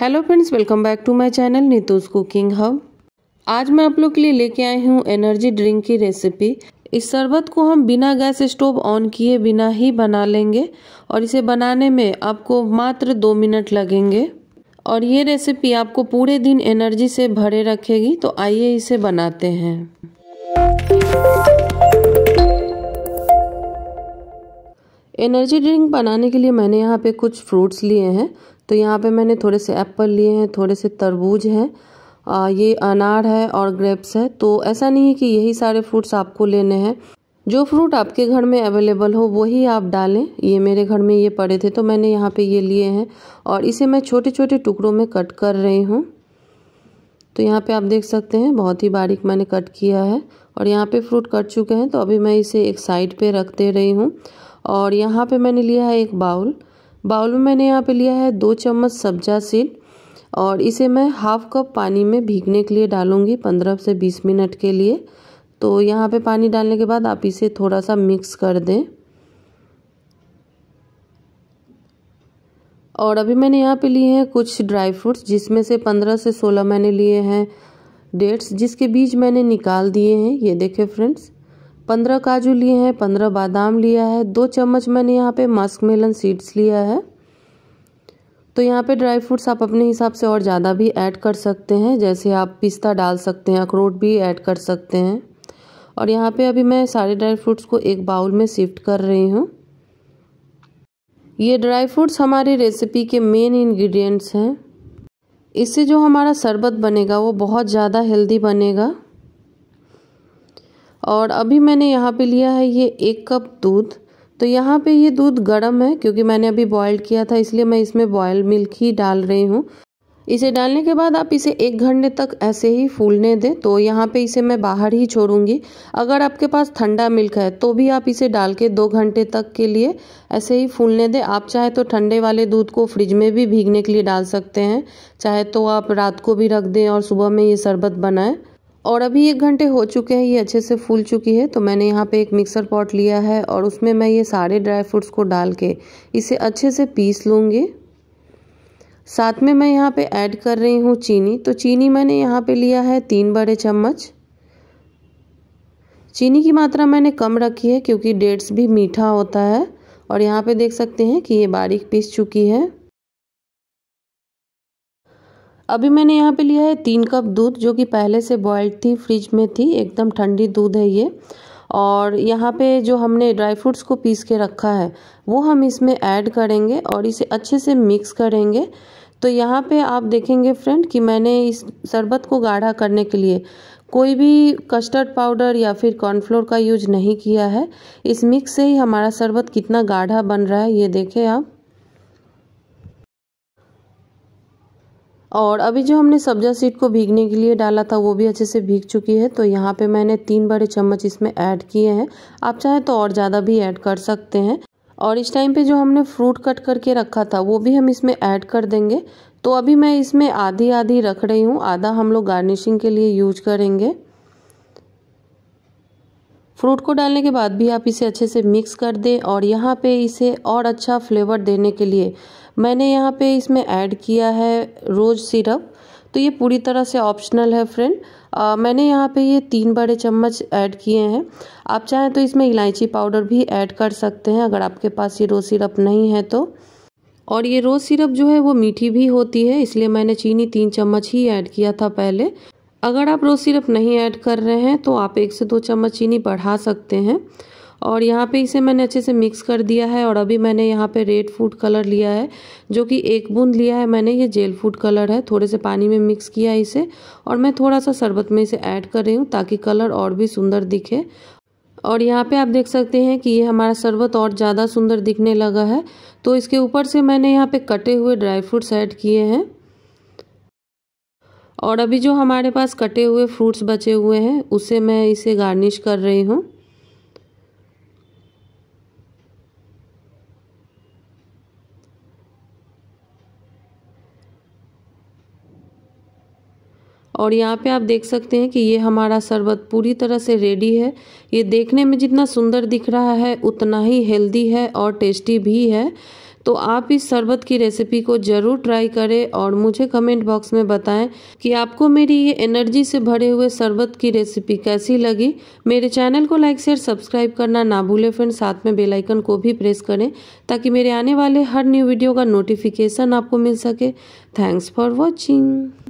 hello friends welcome back to my channel Neetu's cooking hub आज मैं आप लोग के लिए लेके आई हूँ एनर्जी ड्रिंक की रेसिपी इस शरबत को हम बिना गैस स्टोव ऑन किए बिना ही बना लेंगे और इसे बनाने में आपको मात्र दो मिनट लगेंगे और ये रेसिपी आपको पूरे दिन एनर्जी से भरे रखेगी तो आइए इसे बनाते हैं एनर्जी ड्रिंक बनाने के लिए मैंने यहाँ पे कुछ फ्रूट्स लिए हैं तो यहाँ पे मैंने थोड़े से एप्पल लिए हैं थोड़े से तरबूज हैं ये अनार है और ग्रेप्स है तो ऐसा नहीं है कि यही सारे फ्रूट्स आपको लेने हैं जो फ्रूट आपके घर में अवेलेबल हो वही आप डालें ये मेरे घर में ये पड़े थे तो मैंने यहाँ पे ये लिए हैं और इसे मैं छोटे छोटे टुकड़ों में कट कर रही हूँ तो यहाँ पे आप देख सकते हैं बहुत ही बारीक मैंने कट किया है और यहाँ पे फ्रूट कट चुके हैं तो अभी मैं इसे एक साइड पे रख दे रही हूँ और यहाँ पे मैंने लिया है एक बाउल बाउल में मैंने यहाँ पे लिया है दो चम्मच सब्जा सीड और इसे मैं हाफ कप पानी में भीगने के लिए डालूंगी पंद्रह से बीस मिनट के लिए तो यहाँ पे पानी डालने के बाद आप इसे थोड़ा सा मिक्स कर दें और अभी मैंने यहाँ पे लिए हैं कुछ ड्राई फ्रूट्स जिसमें से पंद्रह से सोलह मैंने लिए हैं डेट्स जिसके बीज मैंने निकाल दिए हैं ये देखे फ्रेंड्स पंद्रह काजू लिए हैं पंद्रह बादाम लिया है दो चम्मच मैंने यहाँ पे मस्क मेलन सीड्स लिया है तो यहाँ पे ड्राई फ्रूट्स आप अपने हिसाब से और ज़्यादा भी ऐड कर सकते हैं जैसे आप पिस्ता डाल सकते हैं अखरोट भी ऐड कर सकते हैं और यहाँ पे अभी मैं सारे ड्राई फ्रूट्स को एक बाउल में शिफ्ट कर रही हूँ ये ड्राई फ्रूट्स हमारी रेसिपी के मेन इन्ग्रीडियंट्स हैं इससे जो हमारा शरबत बनेगा वो बहुत ज़्यादा हेल्दी बनेगा और अभी मैंने यहाँ पे लिया है ये एक कप दूध तो यहाँ पे ये दूध गर्म है क्योंकि मैंने अभी बॉयल किया था इसलिए मैं इसमें बॉयल मिल्क ही डाल रही हूँ इसे डालने के बाद आप इसे एक घंटे तक ऐसे ही फूलने दें तो यहाँ पे इसे मैं बाहर ही छोड़ूंगी अगर आपके पास ठंडा मिल्क है तो भी आप इसे डाल के दो घंटे तक के लिए ऐसे ही फूलने दें आप चाहे तो ठंडे वाले दूध को फ्रिज में भी भीगने के लिए डाल सकते हैं चाहे तो आप रात को भी रख दें और सुबह में ये शरबत बनाएं और अभी एक घंटे हो चुके हैं ये अच्छे से फूल चुकी है तो मैंने यहाँ पे एक मिक्सर पॉट लिया है और उसमें मैं ये सारे ड्राई फ्रूट्स को डाल के इसे अच्छे से पीस लूँगी साथ में मैं यहाँ पे ऐड कर रही हूँ चीनी तो चीनी मैंने यहाँ पे लिया है तीन बड़े चम्मच चीनी की मात्रा मैंने कम रखी है क्योंकि डेट्स भी मीठा होता है और यहाँ पर देख सकते हैं कि ये बारीक पीस चुकी है अभी मैंने यहाँ पे लिया है तीन कप दूध जो कि पहले से बॉयल्ड थी फ्रिज में थी एकदम ठंडी दूध है ये और यहाँ पे जो हमने ड्राई फ्रूट्स को पीस के रखा है वो हम इसमें ऐड करेंगे और इसे अच्छे से मिक्स करेंगे तो यहाँ पे आप देखेंगे फ्रेंड कि मैंने इस शरबत को गाढ़ा करने के लिए कोई भी कस्टर्ड पाउडर या फिर कॉर्नफ्लोर का यूज नहीं किया है इस मिक्स से ही हमारा शरबत कितना गाढ़ा बन रहा है ये देखें आप और अभी जो हमने सब्जा सीड को भीगने के लिए डाला था वो भी अच्छे से भीग चुकी है तो यहाँ पे मैंने तीन बड़े चम्मच इसमें ऐड किए हैं आप चाहे तो और ज़्यादा भी ऐड कर सकते हैं और इस टाइम पे जो हमने फ्रूट कट करके रखा था वो भी हम इसमें ऐड कर देंगे तो अभी मैं इसमें आधी आधी रख रही हूँ आधा हम लोग गार्निशिंग के लिए यूज करेंगे फ्रूट को डालने के बाद भी आप इसे अच्छे से मिक्स कर दें और यहाँ पे इसे और अच्छा फ्लेवर देने के लिए मैंने यहाँ पे इसमें ऐड किया है रोज़ सिरप तो ये पूरी तरह से ऑप्शनल है फ्रेंड मैंने यहाँ पे ये तीन बड़े चम्मच ऐड किए हैं आप चाहें तो इसमें इलायची पाउडर भी ऐड कर सकते हैं अगर आपके पास ये रोज़ सिरप नहीं है तो और ये रोज़ सिरप जो है वो मीठी भी होती है इसलिए मैंने चीनी तीन चम्मच ही ऐड किया था पहले अगर आप रोज़ सिरप नहीं ऐड कर रहे हैं तो आप एक से दो चम्मच चीनी बढ़ा सकते हैं और यहाँ पे इसे मैंने अच्छे से मिक्स कर दिया है और अभी मैंने यहाँ पे रेड फूड कलर लिया है जो कि एक बूंद लिया है मैंने ये जेल फूड कलर है थोड़े से पानी में मिक्स किया है इसे और मैं थोड़ा सा शरबत में इसे ऐड कर रही हूँ ताकि कलर और भी सुंदर दिखे और यहाँ पे आप देख सकते हैं कि ये हमारा शरबत और ज़्यादा सुंदर दिखने लगा है तो इसके ऊपर से मैंने यहाँ पे कटे हुए ड्राई फ्रूट्स ऐड किए हैं और अभी जो हमारे पास कटे हुए फ्रूट्स बचे हुए हैं उसे मैं इसे गार्निश कर रही हूँ और यहाँ पे आप देख सकते हैं कि ये हमारा शरबत पूरी तरह से रेडी है ये देखने में जितना सुंदर दिख रहा है उतना ही हेल्दी है और टेस्टी भी है तो आप इस शरबत की रेसिपी को ज़रूर ट्राई करें और मुझे कमेंट बॉक्स में बताएं कि आपको मेरी ये एनर्जी से भरे हुए शरबत की रेसिपी कैसी लगी मेरे चैनल को लाइक शेयर सब्सक्राइब करना ना भूलें फ्रेंड साथ में बेल आइकन को भी प्रेस करें ताकि मेरे आने वाले हर न्यू वीडियो का नोटिफिकेशन आपको मिल सके थैंक्स फॉर वॉचिंग